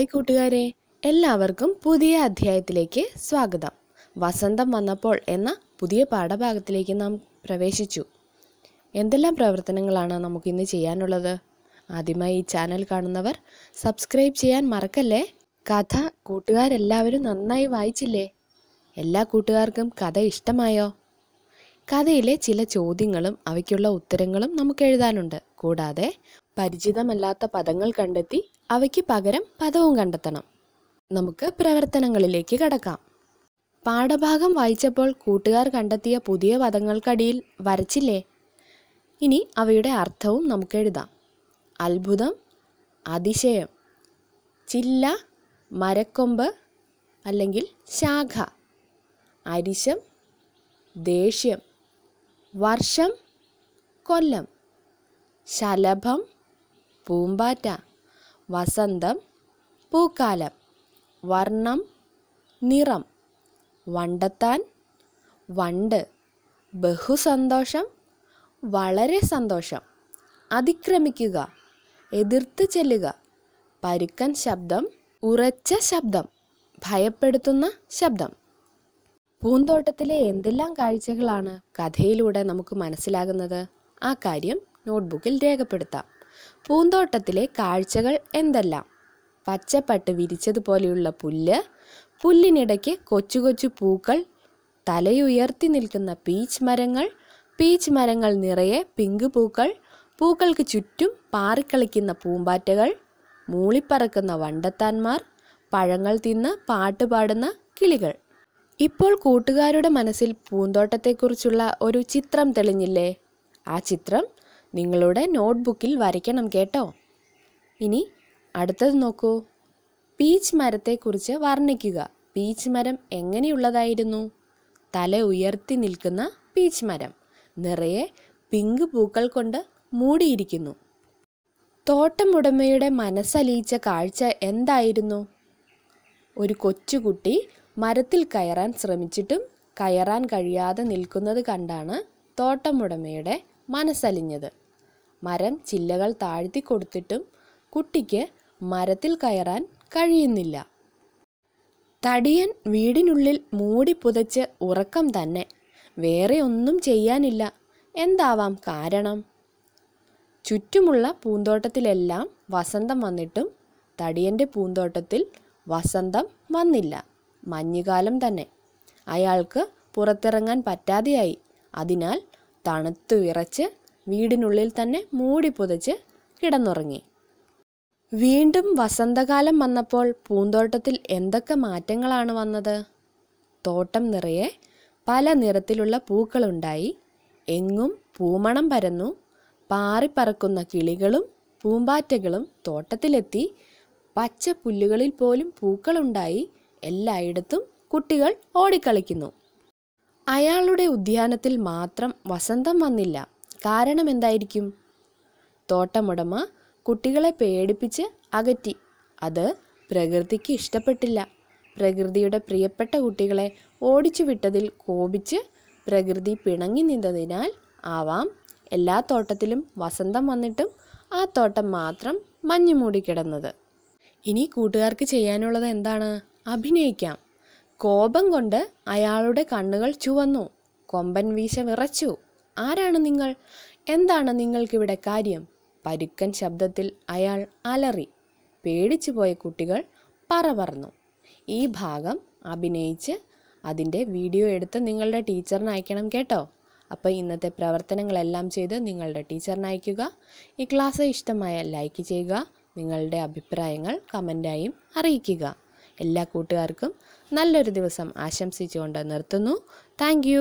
hi കൂട്ടുകാരെ എല്ലാവർക്കും പുതിയ അധ്യായത്തിലേക്ക് സ്വാഗതം വസന്തം വന്നപ്പോൾ എന്ന പുതിയ പാഠഭാഗത്തിലേക്ക് നാം പ്രവേശിച്ചു എന്തെല്ലാം പ്രവർത്തനങ്ങളാണ് നമുക്കിന്ന് ചെയ്യാനുള്ളത് ആദ്യമായി ഈ ചാനൽ കാണുന്നവർ സബ്സ്ക്രൈബ് ചെയ്യാൻ മറക്കല്ലേ കഥ കൂട്ടുകാരെല്ലാവരും നന്നായി വായിച്ചില്ലേ എല്ലാ കൂട്ടുകാർക്കും കഥ ഇഷ്ടമായോ കഥയിലെ ചില ചോദ്യങ്ങളും അവയ്ക്കുള്ള ഉത്തരങ്ങളും നമുക്ക് എഴുതാനുണ്ട് കൂടാതെ പരിചിതമല്ലാത്ത പദങ്ങൾ കണ്ടെത്തി അവയ്ക്ക് പകരം പദവും കണ്ടെത്തണം നമുക്ക് പ്രവർത്തനങ്ങളിലേക്ക് കടക്കാം പാഠഭാഗം വായിച്ചപ്പോൾ കൂട്ടുകാർ കണ്ടെത്തിയ പുതിയ പദങ്ങൾക്കടിയിൽ വരച്ചില്ലേ ഇനി അവയുടെ അർത്ഥവും നമുക്ക് എഴുതാം അത്ഭുതം അതിശയം ചില്ല മരക്കൊമ്പ് അല്ലെങ്കിൽ ശാഖ അരിശം ദേഷ്യം വർഷം കൊല്ലം ശലഭം പൂമ്പാറ്റ വസന്തം പൂക്കാലം വർണ്ണം നിറം വണ്ടത്താൻ വണ്ട് ബഹുസന്തോഷം വളരെ സന്തോഷം അതിക്രമിക്കുക എതിർത്ത് ചെല്ലുക പരുക്കൻ ശബ്ദം ഉറച്ച ശബ്ദം ഭയപ്പെടുത്തുന്ന ശബ്ദം പൂന്തോട്ടത്തിലെ എന്തെല്ലാം കാഴ്ചകളാണ് കഥയിലൂടെ നമുക്ക് മനസ്സിലാകുന്നത് ആ കാര്യം നോട്ട്ബുക്കിൽ രേഖപ്പെടുത്താം പൂന്തോട്ടത്തിലെ കാഴ്ചകൾ എന്തെല്ലാം പച്ചപ്പട്ട് വിരിച്ചതുപോലെയുള്ള പുല്ല് പുല്ലിനിടയ്ക്ക് കൊച്ചു കൊച്ചു പൂക്കൾ തലയുയർത്തി നിൽക്കുന്ന പീച്ച് മരങ്ങൾ പീച്ച് മരങ്ങൾ നിറയെ പിങ്ക് പൂക്കൾ പൂക്കൾക്ക് ചുറ്റും പാറിക്കളിക്കുന്ന പൂമ്പാറ്റകൾ മൂളിപ്പറക്കുന്ന വണ്ടത്താന്മാർ പഴങ്ങൾ തിന്ന് പാട്ടുപാടുന്ന കിളികൾ ഇപ്പോൾ കൂട്ടുകാരുടെ മനസ്സിൽ പൂന്തോട്ടത്തെക്കുറിച്ചുള്ള ഒരു ചിത്രം തെളിഞ്ഞില്ലേ ആ ചിത്രം നിങ്ങളുടെ നോട്ട്ബുക്കിൽ വരയ്ക്കണം കേട്ടോ ഇനി അടുത്തത് നോക്കൂ പീച്ച് മരത്തെക്കുറിച്ച് വർണ്ണിക്കുക പീച്ച് മരം എങ്ങനെയുള്ളതായിരുന്നു തല ഉയർത്തി നിൽക്കുന്ന പീച്ച് മരം നിറയെ പിങ്ക് പൂക്കൾ കൊണ്ട് മൂടിയിരിക്കുന്നു തോട്ടമുടമയുടെ മനസ്സലിയിച്ച കാഴ്ച എന്തായിരുന്നു ഒരു കൊച്ചുകുട്ടി മരത്തിൽ കയറാൻ ശ്രമിച്ചിട്ടും കയറാൻ കഴിയാതെ നിൽക്കുന്നത് കണ്ടാണ് തോട്ടമുടമയുടെ മനസ്സലിഞ്ഞത് മരം ചില്ലകൾ താഴ്ത്തി കൊടുത്തിട്ടും കുട്ടിക്ക് മരത്തിൽ കയറാൻ കഴിയുന്നില്ല തടിയൻ വീടിനുള്ളിൽ മൂടി പുതച്ച് ഉറക്കം തന്നെ വേറെ ഒന്നും ചെയ്യാനില്ല എന്താവാം കാരണം ചുറ്റുമുള്ള പൂന്തോട്ടത്തിലെല്ലാം വസന്തം വന്നിട്ടും തടിയൻ്റെ പൂന്തോട്ടത്തിൽ വസന്തം വന്നില്ല മഞ്ഞുകാലം തന്നെ അയാൾക്ക് പുറത്തിറങ്ങാൻ പറ്റാതെയായി അതിനാൽ തണുത്തു വിറച്ച് വീടിനുള്ളിൽ തന്നെ മൂടി പുതച്ച് കിടന്നുറങ്ങി വീണ്ടും വസന്തകാലം വന്നപ്പോൾ പൂന്തോട്ടത്തിൽ എന്തൊക്കെ മാറ്റങ്ങളാണ് വന്നത് തോട്ടം നിറയെ പല നിറത്തിലുള്ള പൂക്കളുണ്ടായി എങ്ങും പൂമണം പരന്നു പാറിപ്പറക്കുന്ന കിളികളും പൂമ്പാറ്റകളും തോട്ടത്തിലെത്തി പച്ച പുല്ലുകളിൽ പോലും പൂക്കളുണ്ടായി എല്ലായിടത്തും കുട്ടികൾ ഓടിക്കളിക്കുന്നു അയാളുടെ ഉദ്യാനത്തിൽ മാത്രം വസന്തം വന്നില്ല കാരണം എന്തായിരിക്കും തോട്ടമുടമ കുട്ടികളെ പേടിപ്പിച്ച് അകറ്റി അത് പ്രകൃതിക്ക് ഇഷ്ടപ്പെട്ടില്ല പ്രകൃതിയുടെ പ്രിയപ്പെട്ട കുട്ടികളെ ഓടിച്ചു വിട്ടതിൽ കോപിച്ച് പ്രകൃതി പിണങ്ങി നിന്നതിനാൽ ആവാം എല്ലാ തോട്ടത്തിലും വസന്തം വന്നിട്ടും ആ തോട്ടം മാത്രം മഞ്ഞു മൂടിക്കിടന്നത് ഇനി കൂട്ടുകാർക്ക് ചെയ്യാനുള്ളത് എന്താണ് അഭിനയിക്കാം കോപം കൊണ്ട് അയാളുടെ കണ്ണുകൾ ചുവന്നു കൊമ്പൻ വീശ വിറച്ചു ആരാണ് നിങ്ങൾ എന്താണ് നിങ്ങൾക്കിവിടെ കാര്യം പരുക്കൻ ശബ്ദത്തിൽ അയാൾ അലറി പേടിച്ചു പോയ കുട്ടികൾ പറ ഈ ഭാഗം അഭിനയിച്ച് അതിൻ്റെ വീഡിയോ എടുത്ത് നിങ്ങളുടെ ടീച്ചറിന് അയക്കണം കേട്ടോ അപ്പോൾ ഇന്നത്തെ പ്രവർത്തനങ്ങളെല്ലാം ചെയ്ത് നിങ്ങളുടെ ടീച്ചറിന് അയക്കുക ഈ ക്ലാസ് ഇഷ്ടമായ ലൈക്ക് ചെയ്യുക നിങ്ങളുടെ അഭിപ്രായങ്ങൾ കമൻ്റായും അറിയിക്കുക എല്ലാ കൂട്ടുകാർക്കും നല്ലൊരു ദിവസം ആശംസിച്ചുകൊണ്ട് നിർത്തുന്നു താങ്ക്